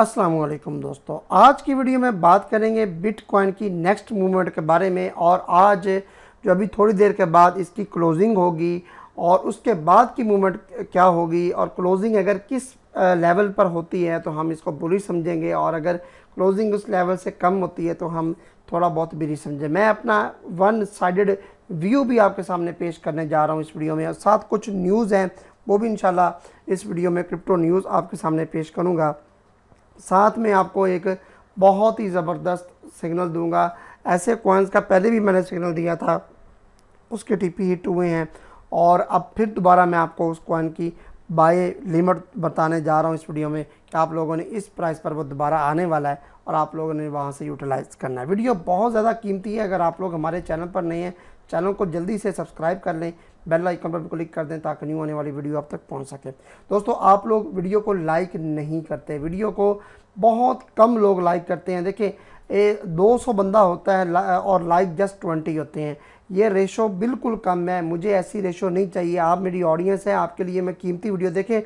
अस्सलाम वालेकुम दोस्तों आज की वीडियो में बात करेंगे बिटकॉइन की नेक्स्ट मूवमेंट के बारे में और आज जो अभी थोड़ी देर के बाद इसकी क्लोजिंग होगी और उसके बाद की मूवमेंट क्या होगी और क्लोजिंग अगर किस लेवल पर होती है तो हम इसको बुरी समझेंगे और अगर क्लोजिंग उस लेवल से कम होती है तो हम थोड़ा बहुत बुरी समझें मैं अपना वन साइड व्यू भी आपके सामने पेश करने जा रहा हूँ इस वीडियो में और साथ कुछ न्यूज़ हैं वो भी इन इस वीडियो में क्रिप्टो न्यूज़ आपके सामने पेश करूँगा साथ में आपको एक बहुत ही ज़बरदस्त सिग्नल दूंगा ऐसे कॉइन्स का पहले भी मैंने सिग्नल दिया था उसके टीपी हिट हुए हैं और अब फिर दोबारा मैं आपको उस कॉइन की बाय लिमिट बताने जा रहा हूँ इस वीडियो में कि आप लोगों ने इस प्राइस पर वो दोबारा आने वाला है और आप लोगों ने वहाँ से यूटिलाइज़ करना है वीडियो बहुत ज़्यादा कीमती है अगर आप लोग हमारे चैनल पर नहीं हैं चैनल को जल्दी से सब्सक्राइब कर लें बेल आइकन पर क्लिक कर दें ताकि न्यू आने वाली वीडियो आप तक पहुंच सके दोस्तों आप लोग वीडियो को लाइक नहीं करते वीडियो को बहुत कम लोग लाइक करते हैं देखिए दो सौ बंदा होता है और लाइक जस्ट ट्वेंटी होते हैं ये रेशो बिल्कुल कम है मुझे ऐसी रेशो नहीं चाहिए आप मेरी ऑडियंस हैं आपके लिए मैं कीमती वीडियो देखें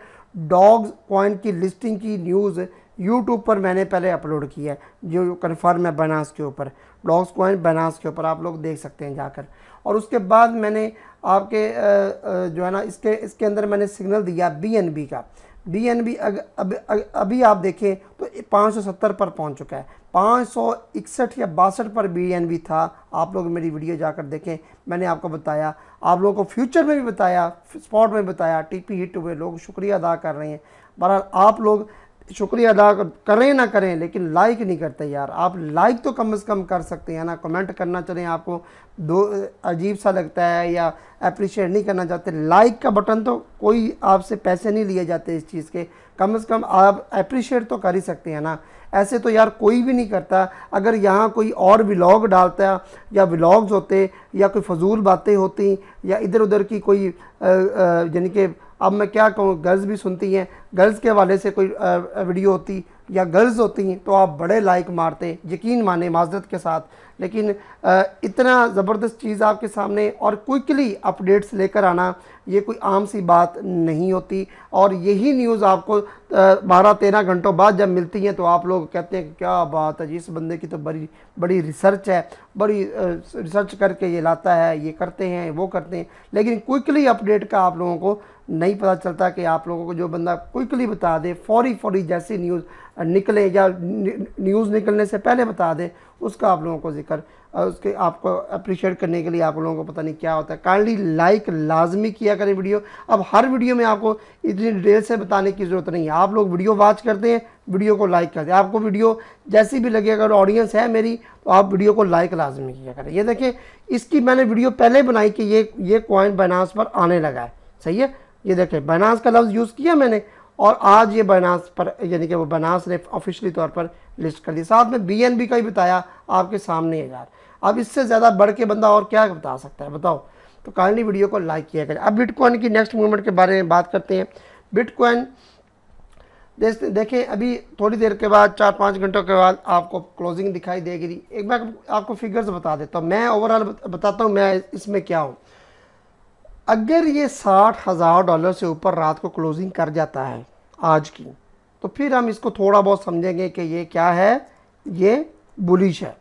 डॉग्स पॉइंट की लिस्टिंग की न्यूज़ यूट्यूब पर मैंने पहले अपलोड किया है जो कन्फर्म है बनास के ऊपर डॉग्स कॉइन बनास के ऊपर आप लोग देख सकते हैं जाकर और उसके बाद मैंने आपके जो है ना इसके इसके अंदर मैंने सिग्नल दिया बी का बी एन बी अग, अब, अग, अभी आप देखें तो 570 पर पहुंच चुका है पाँच या बासठ पर बी एन बी था आप लोग मेरी वीडियो जाकर देखें मैंने आपको बताया आप लोगों को फ्यूचर में भी बताया स्पॉट में बताया टी पी हिट हुए लोग शुक्रिया अदा कर रहे हैं बहरहाल आप लोग शुक्रिया अदा करें ना करें लेकिन लाइक नहीं करते यार आप लाइक तो कम से कम कर सकते हैं ना कमेंट करना चलें आपको दो अजीब सा लगता है या अप्रिशिएट नहीं करना चाहते लाइक का बटन तो कोई आपसे पैसे नहीं लिए जाते इस चीज़ के कम से कम आप अप्रिशिएट तो कर ही सकते हैं ना ऐसे तो यार कोई भी नहीं करता अगर यहाँ कोई और व्लॉग डालता या व्लॉग्स होते या कोई फजूल बातें होती या इधर उधर की कोई यानी कि अब मैं क्या कहूँ गर्ल्स भी सुनती हैं गर्ल्स के हवाले से कोई वीडियो होती या गर्ल्स होती हैं तो आप बड़े लाइक मारते यकीन माने माजरत के साथ लेकिन इतना ज़बरदस्त चीज़ आपके सामने और क्विकली अपडेट्स लेकर आना ये कोई आम सी बात नहीं होती और यही न्यूज़ आपको बारह तेरह घंटों बाद जब मिलती है तो आप लोग कहते हैं क्या बात है जी इस बंदे की तो बड़ी बड़ी रिसर्च है बड़ी रिसर्च करके ये लाता है ये करते हैं वो करते हैं लेकिन क्विकली अपडेट का आप लोगों को नहीं पता चलता कि आप लोगों को जो बंदा क्विकली बता दे फौरी फौरी जैसी न्यूज़ निकलें या न्यूज़ निकलने से पहले बता दें उसका आप लोगों को जिक्र उसके आपको अप्रिशिएट करने के लिए आप लोगों को पता नहीं क्या होता है काइंडली लाइक लाजमी किया करें वीडियो अब हर वीडियो में आपको इतनी डिटेल से बताने की ज़रूरत नहीं है आप लोग वीडियो वॉच करते हैं वीडियो को लाइक करते हैं आपको वीडियो जैसी भी लगे अगर ऑडियंस है मेरी तो आप वीडियो को लाइक लाजमी किया करें ये देखें इसकी मैंने वीडियो पहले बनाई कि ये ये कॉइन बनास पर आने लगा है सही है ये देखें बनास का लफ्ज़ यूज़ किया मैंने और आज ये बनास पर यानी कि वो बनास ने ऑफिशियली तौर पर लिस्ट कर दी साथ में बीएनबी का ही बताया आपके सामने है यार अब इससे ज़्यादा बढ़ के बंदा और क्या बता सकता है बताओ तो काइंडली वीडियो को लाइक किया करें अब बिटकॉइन की नेक्स्ट मूवमेंट के बारे में बात करते हैं बिटकॉइन देखें अभी थोड़ी देर के बाद चार पाँच घंटों के बाद आपको क्लोजिंग दिखाई देगी एक बार आपको फिगर्स बता देता हूँ मैं ओवरऑल बताता हूँ मैं इसमें क्या हूँ अगर ये साठ हज़ार डॉलर से ऊपर रात को क्लोजिंग कर जाता है आज की तो फिर हम इसको थोड़ा बहुत समझेंगे कि ये क्या है ये बुलिश है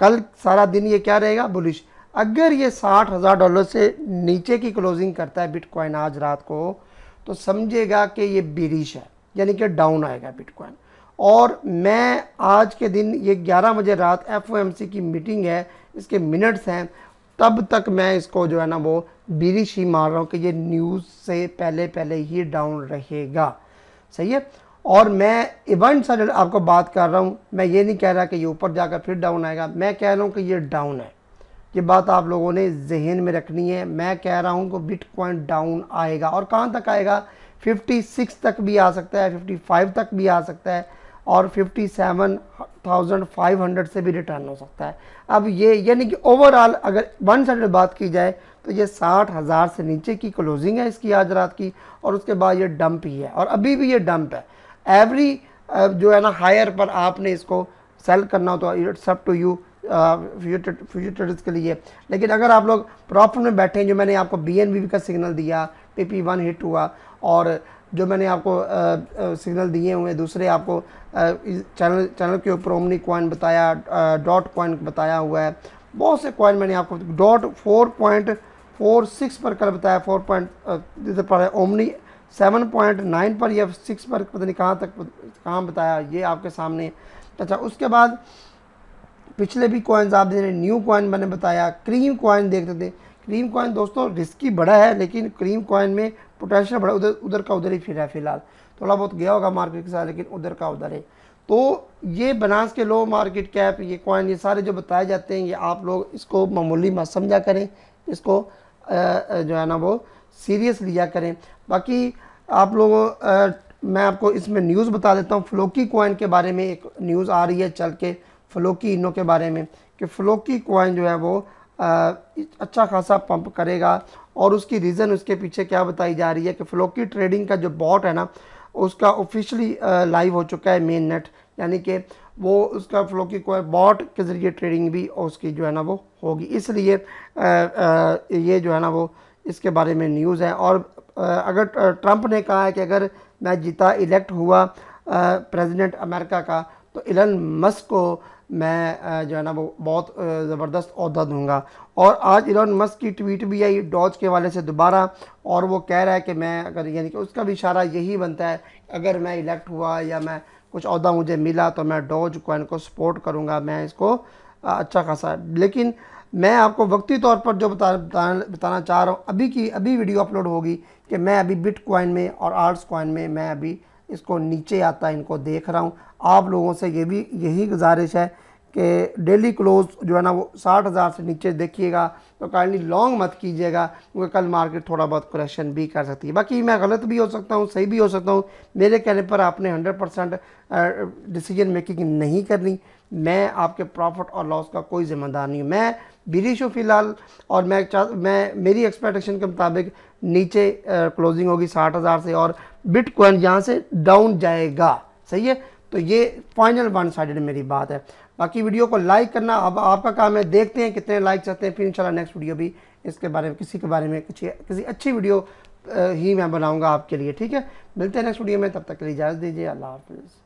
कल सारा दिन ये क्या रहेगा बुलिश अगर ये साठ हज़ार डॉलर से नीचे की क्लोजिंग करता है बिटकॉइन आज रात को तो समझेगा कि ये बिरिश है यानी कि डाउन आएगा बिटकॉइन और मैं आज के दिन ये 11 बजे रात एफ की मीटिंग है इसके मिनट्स हैं तब तक मैं इसको जो है ना वो बिरिश ही मार रहा हूँ कि ये न्यूज़ से पहले पहले ही डाउन रहेगा सही है और मैं इवेंट से आपको बात कर रहा हूँ मैं ये नहीं कह रहा कि ये ऊपर जाकर फिर डाउन आएगा मैं कह रहा हूँ कि ये डाउन है ये बात आप लोगों ने जहन में रखनी है मैं कह रहा हूँ कि बिटकॉइन डाउन आएगा और कहाँ तक आएगा 56 तक भी आ सकता है 55 तक भी आ सकता है और 57,500 से भी रिटर्न हो सकता है अब ये यानी कि ओवरऑल अगर वन साइड बात की जाए तो ये साठ हज़ार से नीचे की क्लोजिंग है इसकी आज रात की और उसके बाद ये डंप ही है और अभी भी ये डंप है एवरी जो है ना हायर पर आपने इसको सेल करना हो तो it's up to you future traders के लिए लेकिन अगर आप लोग प्रॉफिट में बैठे हैं जो मैंने आपको बी एन बी का सिग्नल दिया पी पी वन हिट हुआ और जो मैंने आपको सिग्नल दिए हुए हैं दूसरे आपको चैनल चैनल के ऊपर ओमनी कॉइन बताया डॉट कॉइन बताया हुआ है बहुत से कॉइन मैंने आपको dot four point four six पर कल बताया फोर पॉइंट पर ओमनी सेवन पॉइंट नाइन पर या सिक्स पर पता नहीं कहाँ तक कहाँ बताया ये आपके सामने अच्छा उसके बाद पिछले भी कॉइन्स आप देख रहे न्यू कॉइन मैंने बताया क्रीम कॉइन देखते थे क्रीम कॉइन दोस्तों रिस्की बड़ा है लेकिन क्रीम कॉइन में पोटेंशियल बड़ा उधर उधर का उधर ही फिर है फिलहाल थोड़ा बहुत गया होगा मार्केट के साथ लेकिन उधर का उधर है तो ये बनास के लो मार्केट कैप ये कॉइन ये सारे जो बताए जाते हैं ये आप लोग इसको मामूली मत समझा करें इसको जो है ना वो सीरियस लिया करें बाकी आप लोग मैं आपको इसमें न्यूज़ बता देता हूँ फ्लोकी कॉइन के बारे में एक न्यूज़ आ रही है चल के फ्लोकी इनो के बारे में कि फ्लोकी कॉइन जो है वो अच्छा खासा पंप करेगा और उसकी रीज़न उसके पीछे क्या बताई जा रही है कि फ्लोकी ट्रेडिंग का जो बॉट है ना उसका ऑफिशियली लाइव हो चुका है मेन नेट यानी कि वो उसका फ्लोकी को बॉट के ज़रिए ट्रेडिंग भी उसकी जो है ना वो होगी इसलिए ये जो है ना वो इसके बारे में न्यूज़ है और अगर ट्रंप ने कहा है कि अगर मैं जीता इलेक्ट हुआ प्रेसिडेंट अमेरिका का तो इलन मस्क को मैं जो है ना वो बहुत ज़बरदस्त अहदा दूंगा और आज इलॉन मस्क की ट्वीट भी आई डॉज के वाले से दोबारा और वो कह रहा है कि मैं अगर यानी कि उसका भी इशारा यही बनता है अगर मैं इलेक्ट हुआ या मैं कुछ अहदा मुझे मिला तो मैं डॉज कोइन को सपोर्ट करूँगा मैं इसको अच्छा खासा लेकिन मैं आपको वक्ती तौर पर जो बता बताना, बताना चाह रहा हूँ अभी की अभी वीडियो अपलोड होगी कि मैं अभी बिट कोइन में और आर्ट्स कोइन में मैं अभी इसको नीचे आता है इनको देख रहा हूँ आप लोगों से ये भी यही गुजारिश है कि डेली क्लोज जो है ना वो साठ हज़ार से नीचे देखिएगा तो काइंडली लॉन्ग मत कीजिएगा क्योंकि कल मार्केट थोड़ा बहुत क्रेशन भी कर सकती है बाकी मैं गलत भी हो सकता हूँ सही भी हो सकता हूँ मेरे कहने पर आपने हंड्रेड परसेंट डिसीजन मेकिंग नहीं करनी मैं आपके प्रॉफिट और लॉस का कोई ज़िम्मेदार नहीं हूँ मैं बिरिश हो फिलहाल और मैं मैं मेरी एक्सपेक्टेशन के मुताबिक नीचे क्लोजिंग होगी साठ हज़ार से और बिटकॉइन यहाँ से डाउन जाएगा सही है तो ये फाइनल वन साइडेड मेरी बात है बाकी वीडियो को लाइक करना अब आपका काम है देखते हैं कितने लाइक चाहते हैं फिर इंशाल्लाह नेक्स्ट वीडियो भी इसके बारे में किसी के बारे में किसी किसी अच्छी वीडियो ही मैं बनाऊँगा आपके लिए ठीक है मिलते हैं नेक्स्ट वीडियो में तब तक के लिए इजाज़त दीजिए अल्लाह हाफिज़